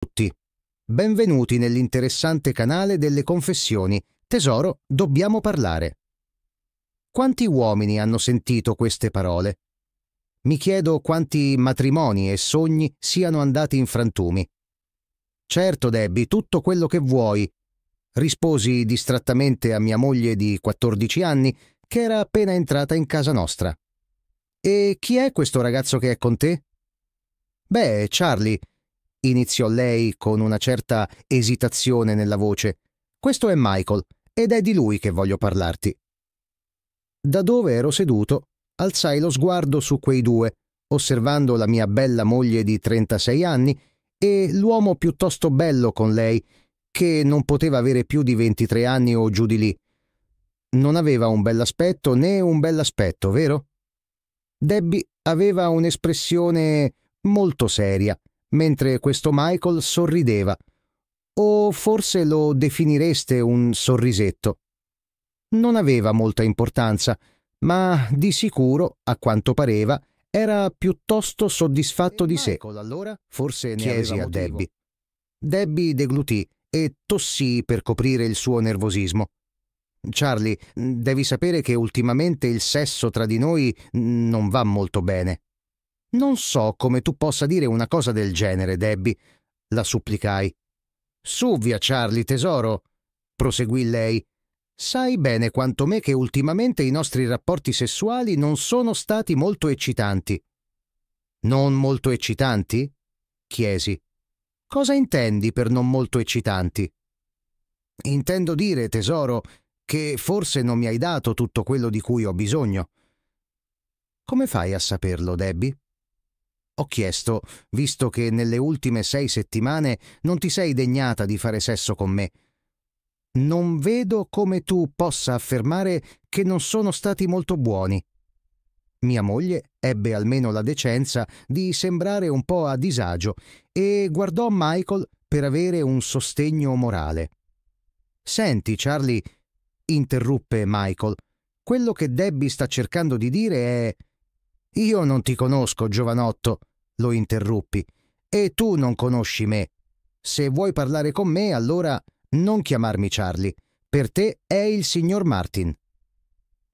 tutti. Benvenuti nell'interessante canale delle confessioni. Tesoro, dobbiamo parlare. Quanti uomini hanno sentito queste parole? Mi chiedo quanti matrimoni e sogni siano andati in frantumi. Certo, Debbie, tutto quello che vuoi, risposi distrattamente a mia moglie di 14 anni, che era appena entrata in casa nostra. E chi è questo ragazzo che è con te? Beh, Charlie, iniziò lei con una certa esitazione nella voce. Questo è Michael, ed è di lui che voglio parlarti. Da dove ero seduto, alzai lo sguardo su quei due, osservando la mia bella moglie di 36 anni e l'uomo piuttosto bello con lei, che non poteva avere più di 23 anni o giù di lì. Non aveva un bell'aspetto né un bell'aspetto, vero? Debbie aveva un'espressione molto seria mentre questo Michael sorrideva. O forse lo definireste un sorrisetto. Non aveva molta importanza, ma di sicuro, a quanto pareva, era piuttosto soddisfatto e di Michael, sé. allora forse ne chiesi a motivo. Debbie. Debbie deglutì e tossì per coprire il suo nervosismo. Charlie, devi sapere che ultimamente il sesso tra di noi non va molto bene. Non so come tu possa dire una cosa del genere, Debbie, la supplicai. Su via Charlie, tesoro, proseguì lei. Sai bene quanto me che ultimamente i nostri rapporti sessuali non sono stati molto eccitanti. Non molto eccitanti? chiesi. Cosa intendi per non molto eccitanti? Intendo dire, tesoro, che forse non mi hai dato tutto quello di cui ho bisogno. Come fai a saperlo, Debbie? Ho chiesto, visto che nelle ultime sei settimane non ti sei degnata di fare sesso con me. Non vedo come tu possa affermare che non sono stati molto buoni. Mia moglie ebbe almeno la decenza di sembrare un po' a disagio e guardò Michael per avere un sostegno morale. Senti, Charlie, interruppe Michael, quello che Debbie sta cercando di dire è... Io non ti conosco, giovanotto, lo interruppi. E tu non conosci me. Se vuoi parlare con me, allora non chiamarmi Charlie. Per te è il signor Martin.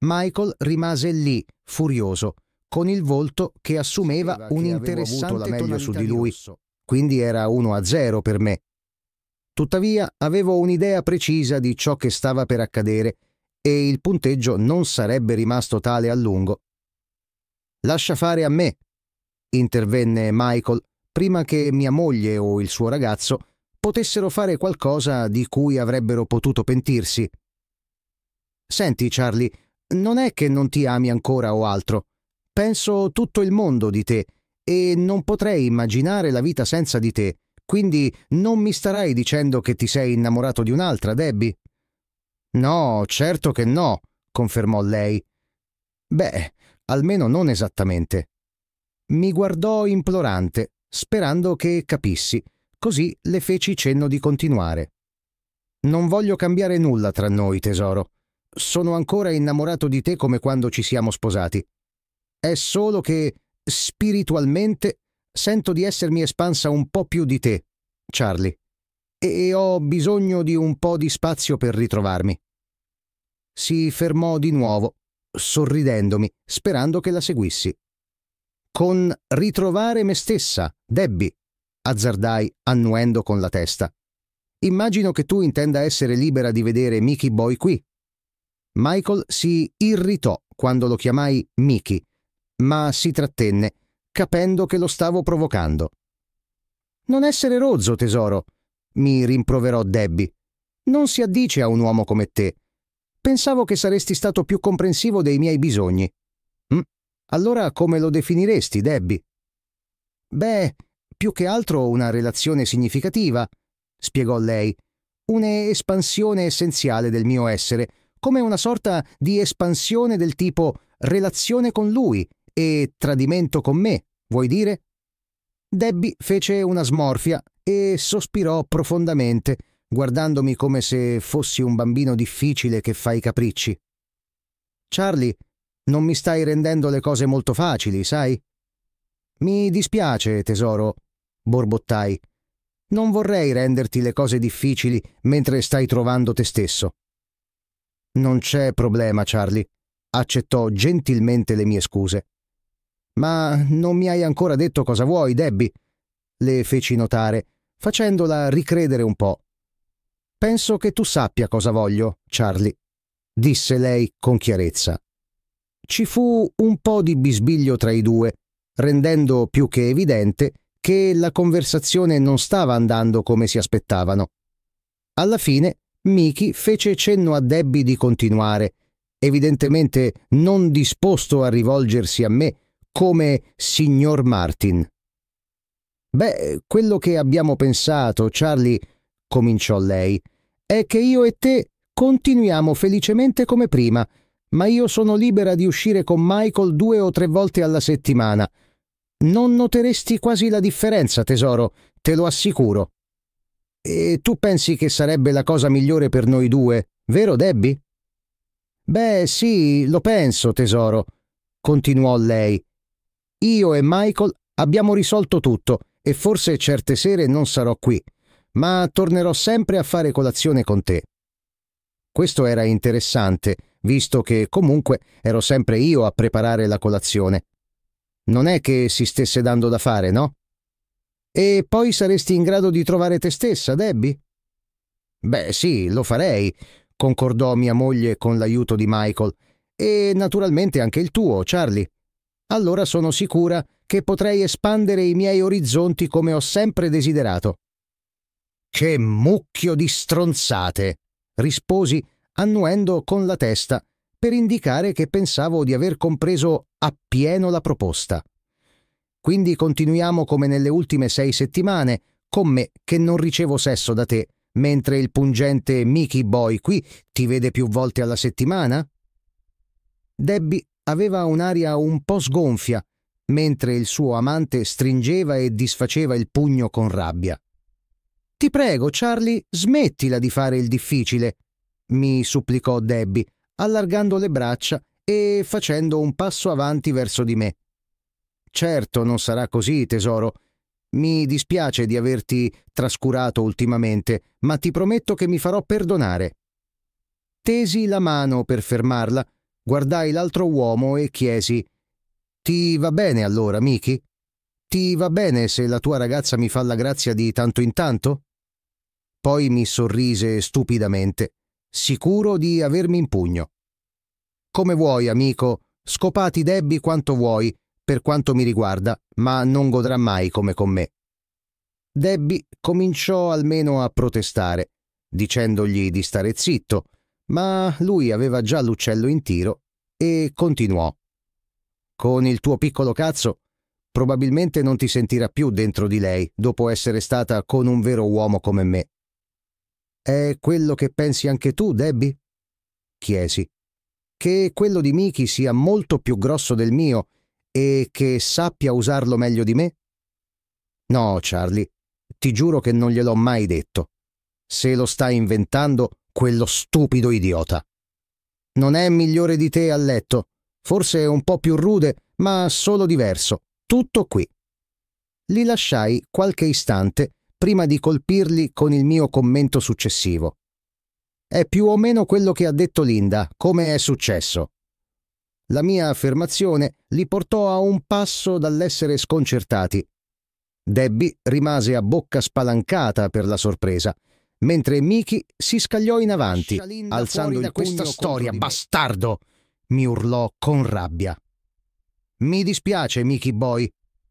Michael rimase lì, furioso, con il volto che assumeva un interessante meglio su di lui. Quindi era 1 a 0 per me. Tuttavia avevo un'idea precisa di ciò che stava per accadere e il punteggio non sarebbe rimasto tale a lungo. Lascia fare a me, intervenne Michael prima che mia moglie o il suo ragazzo potessero fare qualcosa di cui avrebbero potuto pentirsi. Senti, Charlie, non è che non ti ami ancora o altro. Penso tutto il mondo di te e non potrei immaginare la vita senza di te, quindi non mi starai dicendo che ti sei innamorato di un'altra, Debbie? No, certo che no, confermò lei. Beh, almeno non esattamente. Mi guardò implorante, sperando che capissi, così le feci cenno di continuare. Non voglio cambiare nulla tra noi, tesoro. Sono ancora innamorato di te come quando ci siamo sposati. È solo che, spiritualmente, sento di essermi espansa un po' più di te, Charlie, e ho bisogno di un po' di spazio per ritrovarmi. Si fermò di nuovo, sorridendomi, sperando che la seguissi con Ritrovare me stessa, Debbie, azzardai annuendo con la testa. Immagino che tu intenda essere libera di vedere Mickey Boy qui. Michael si irritò quando lo chiamai Mickey, ma si trattenne, capendo che lo stavo provocando. Non essere rozzo, tesoro, mi rimproverò Debbie. Non si addice a un uomo come te. Pensavo che saresti stato più comprensivo dei miei bisogni. Allora come lo definiresti, Debbie? Beh, più che altro una relazione significativa, spiegò lei, un'espansione essenziale del mio essere, come una sorta di espansione del tipo relazione con lui e tradimento con me, vuoi dire? Debbie fece una smorfia e sospirò profondamente, guardandomi come se fossi un bambino difficile che fa i capricci. Charlie non mi stai rendendo le cose molto facili, sai? Mi dispiace, tesoro, borbottai. Non vorrei renderti le cose difficili mentre stai trovando te stesso. Non c'è problema, Charlie, accettò gentilmente le mie scuse. Ma non mi hai ancora detto cosa vuoi, Debbie, le feci notare, facendola ricredere un po'. Penso che tu sappia cosa voglio, Charlie, disse lei con chiarezza ci fu un po' di bisbiglio tra i due, rendendo più che evidente che la conversazione non stava andando come si aspettavano. Alla fine Miki fece cenno a Debbie di continuare, evidentemente non disposto a rivolgersi a me come signor Martin. Beh, quello che abbiamo pensato, Charlie, cominciò lei, è che io e te continuiamo felicemente come prima, ma io sono libera di uscire con Michael due o tre volte alla settimana. Non noteresti quasi la differenza, tesoro, te lo assicuro. E tu pensi che sarebbe la cosa migliore per noi due, vero Debbie? Beh, sì, lo penso, tesoro, continuò lei. Io e Michael abbiamo risolto tutto e forse certe sere non sarò qui, ma tornerò sempre a fare colazione con te. Questo era interessante visto che comunque ero sempre io a preparare la colazione. Non è che si stesse dando da fare, no? E poi saresti in grado di trovare te stessa, Debbie? Beh sì, lo farei, concordò mia moglie con l'aiuto di Michael, e naturalmente anche il tuo, Charlie. Allora sono sicura che potrei espandere i miei orizzonti come ho sempre desiderato. Che mucchio di stronzate! risposi annuendo con la testa per indicare che pensavo di aver compreso appieno la proposta. Quindi continuiamo come nelle ultime sei settimane, con me che non ricevo sesso da te, mentre il pungente Mickey Boy qui ti vede più volte alla settimana? Debbie aveva un'aria un po' sgonfia, mentre il suo amante stringeva e disfaceva il pugno con rabbia. Ti prego, Charlie, smettila di fare il difficile, mi supplicò Debbie, allargando le braccia e facendo un passo avanti verso di me. Certo, non sarà così, tesoro. Mi dispiace di averti trascurato ultimamente, ma ti prometto che mi farò perdonare. Tesi la mano per fermarla, guardai l'altro uomo e chiesi Ti va bene allora, Miki? Ti va bene se la tua ragazza mi fa la grazia di tanto in tanto? Poi mi sorrise stupidamente sicuro di avermi in pugno. Come vuoi, amico, scopati Debbie quanto vuoi, per quanto mi riguarda, ma non godrà mai come con me. Debbie cominciò almeno a protestare, dicendogli di stare zitto, ma lui aveva già l'uccello in tiro e continuò. Con il tuo piccolo cazzo, probabilmente non ti sentirà più dentro di lei dopo essere stata con un vero uomo come me. È quello che pensi anche tu, Debbie? chiesi. Che quello di Miki sia molto più grosso del mio e che sappia usarlo meglio di me? No, Charlie, ti giuro che non gliel'ho mai detto. Se lo sta inventando quello stupido idiota. Non è migliore di te a letto, forse un po' più rude, ma solo diverso. Tutto qui. Li lasciai qualche istante prima di colpirli con il mio commento successivo. È più o meno quello che ha detto Linda, come è successo. La mia affermazione li portò a un passo dall'essere sconcertati. Debbie rimase a bocca spalancata per la sorpresa, mentre Miki si scagliò in avanti, Shalinda alzando il questa storia, bastardo! mi urlò con rabbia. Mi dispiace, Miki Boy,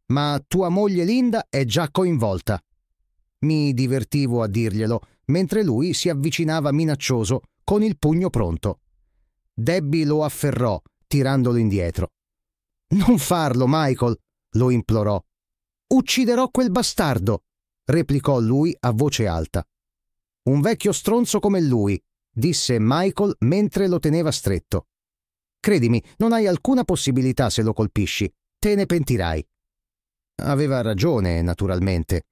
ma tua moglie Linda è già coinvolta. Mi divertivo a dirglielo, mentre lui si avvicinava minaccioso, con il pugno pronto. Debbie lo afferrò, tirandolo indietro. Non farlo, Michael, lo implorò. Ucciderò quel bastardo, replicò lui a voce alta. Un vecchio stronzo come lui, disse Michael mentre lo teneva stretto. Credimi, non hai alcuna possibilità se lo colpisci. Te ne pentirai. Aveva ragione, naturalmente.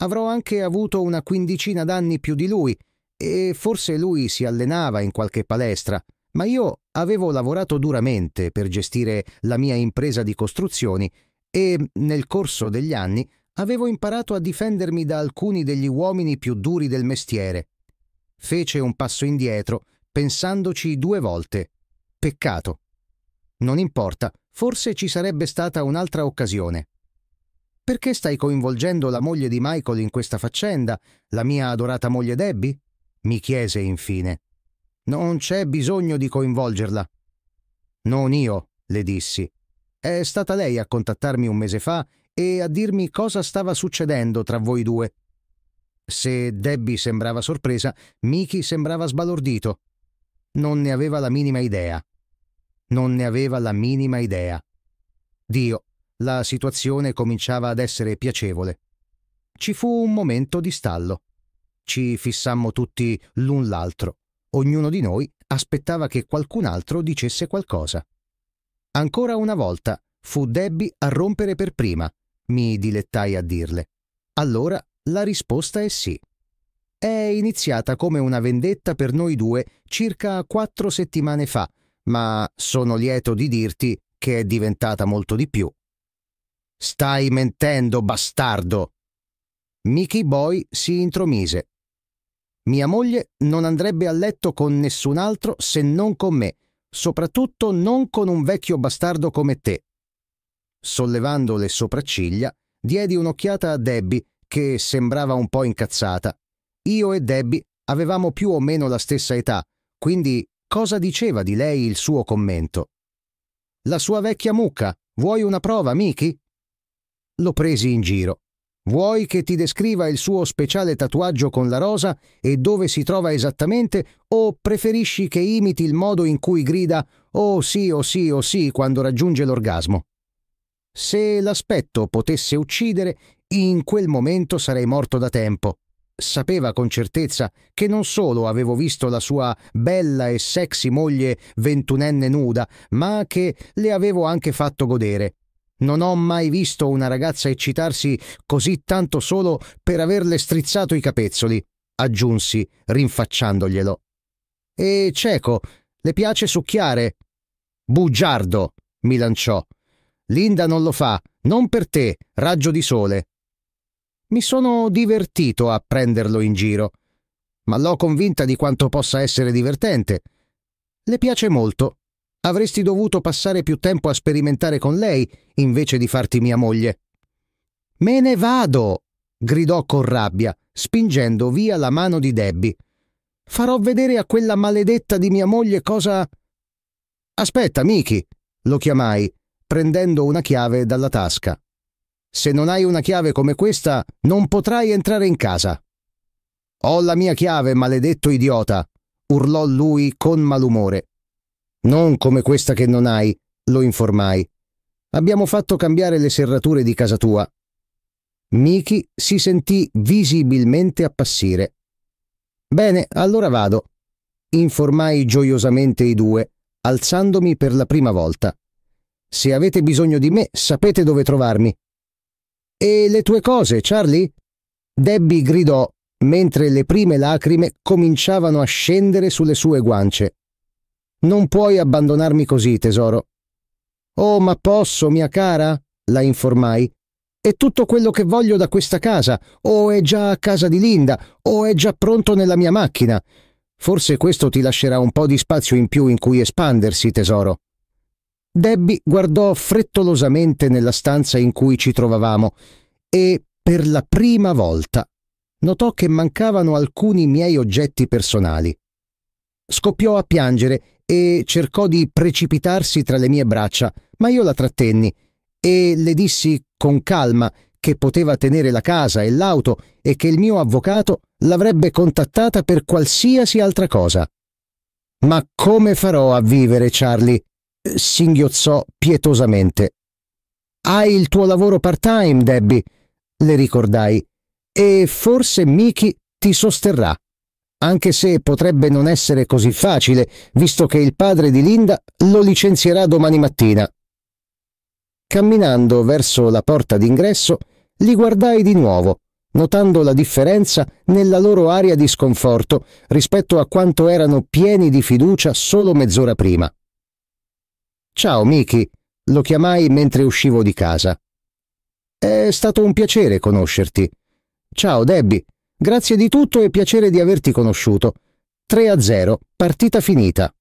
Avrò anche avuto una quindicina d'anni più di lui e forse lui si allenava in qualche palestra, ma io avevo lavorato duramente per gestire la mia impresa di costruzioni e nel corso degli anni avevo imparato a difendermi da alcuni degli uomini più duri del mestiere. Fece un passo indietro, pensandoci due volte. Peccato. Non importa, forse ci sarebbe stata un'altra occasione. Perché stai coinvolgendo la moglie di Michael in questa faccenda, la mia adorata moglie Debbie? mi chiese infine. Non c'è bisogno di coinvolgerla. Non io, le dissi. È stata lei a contattarmi un mese fa e a dirmi cosa stava succedendo tra voi due. Se Debbie sembrava sorpresa, Miki sembrava sbalordito. Non ne aveva la minima idea. Non ne aveva la minima idea. Dio, la situazione cominciava ad essere piacevole. Ci fu un momento di stallo. Ci fissammo tutti l'un l'altro. Ognuno di noi aspettava che qualcun altro dicesse qualcosa. Ancora una volta fu Debbie a rompere per prima. Mi dilettai a dirle. Allora la risposta è sì. È iniziata come una vendetta per noi due circa quattro settimane fa, ma sono lieto di dirti che è diventata molto di più. Stai mentendo, bastardo! Mickey Boy si intromise. Mia moglie non andrebbe a letto con nessun altro se non con me, soprattutto non con un vecchio bastardo come te. Sollevando le sopracciglia, diedi un'occhiata a Debbie, che sembrava un po' incazzata. Io e Debbie avevamo più o meno la stessa età, quindi cosa diceva di lei il suo commento? La sua vecchia mucca, vuoi una prova, Miki? lo presi in giro. Vuoi che ti descriva il suo speciale tatuaggio con la rosa e dove si trova esattamente o preferisci che imiti il modo in cui grida oh sì, oh sì, oh sì quando raggiunge l'orgasmo? Se l'aspetto potesse uccidere, in quel momento sarei morto da tempo. Sapeva con certezza che non solo avevo visto la sua bella e sexy moglie ventunenne nuda, ma che le avevo anche fatto godere. Non ho mai visto una ragazza eccitarsi così tanto solo per averle strizzato i capezzoli, aggiunsi, rinfacciandoglielo. E cieco, le piace succhiare? Bugiardo, mi lanciò. Linda non lo fa, non per te, raggio di sole. Mi sono divertito a prenderlo in giro, ma l'ho convinta di quanto possa essere divertente. Le piace molto, Avresti dovuto passare più tempo a sperimentare con lei invece di farti mia moglie. Me ne vado! gridò con rabbia, spingendo via la mano di Debbie. Farò vedere a quella maledetta di mia moglie cosa. Aspetta, Miki, lo chiamai, prendendo una chiave dalla tasca. Se non hai una chiave come questa, non potrai entrare in casa. Ho la mia chiave, maledetto idiota, urlò lui con malumore. Non come questa che non hai, lo informai. Abbiamo fatto cambiare le serrature di casa tua. Miki si sentì visibilmente appassire. Bene, allora vado. Informai gioiosamente i due, alzandomi per la prima volta. Se avete bisogno di me, sapete dove trovarmi. E le tue cose, Charlie? Debbie gridò mentre le prime lacrime cominciavano a scendere sulle sue guance. Non puoi abbandonarmi così, tesoro. Oh, ma posso, mia cara? la informai. È tutto quello che voglio da questa casa, o è già a casa di Linda, o è già pronto nella mia macchina. Forse questo ti lascerà un po' di spazio in più in cui espandersi, tesoro. Debbie guardò frettolosamente nella stanza in cui ci trovavamo e, per la prima volta, notò che mancavano alcuni miei oggetti personali. Scoppiò a piangere e cercò di precipitarsi tra le mie braccia, ma io la trattenni e le dissi con calma che poteva tenere la casa e l'auto e che il mio avvocato l'avrebbe contattata per qualsiasi altra cosa. Ma come farò a vivere, Charlie? singhiozzò pietosamente. Hai il tuo lavoro part-time, Debbie, le ricordai, e forse Mickey ti sosterrà anche se potrebbe non essere così facile, visto che il padre di Linda lo licenzierà domani mattina. Camminando verso la porta d'ingresso, li guardai di nuovo, notando la differenza nella loro aria di sconforto rispetto a quanto erano pieni di fiducia solo mezz'ora prima. Ciao Miki, lo chiamai mentre uscivo di casa. È stato un piacere conoscerti. Ciao Debbie, Grazie di tutto e piacere di averti conosciuto. 3 a 0, partita finita.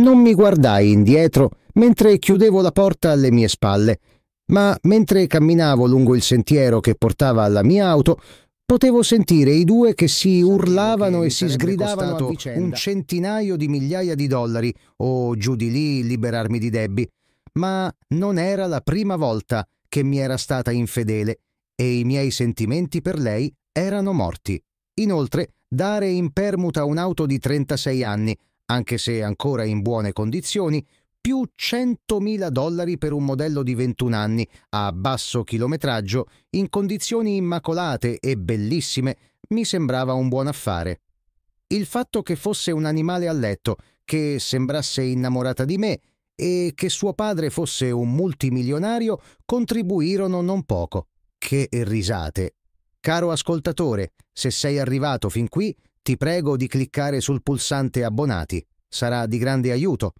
Non mi guardai indietro mentre chiudevo la porta alle mie spalle, ma mentre camminavo lungo il sentiero che portava alla mia auto, potevo sentire i due che si urlavano che e si sgridavano un centinaio di migliaia di dollari o giù di lì liberarmi di Debbie, ma non era la prima volta che mi era stata infedele e i miei sentimenti per lei erano morti. Inoltre, dare in permuta un'auto di 36 anni, anche se ancora in buone condizioni, più 100.000 dollari per un modello di 21 anni a basso chilometraggio, in condizioni immacolate e bellissime, mi sembrava un buon affare. Il fatto che fosse un animale a letto, che sembrasse innamorata di me e che suo padre fosse un multimilionario contribuirono non poco. Che risate! Caro ascoltatore, se sei arrivato fin qui, ti prego di cliccare sul pulsante abbonati. Sarà di grande aiuto.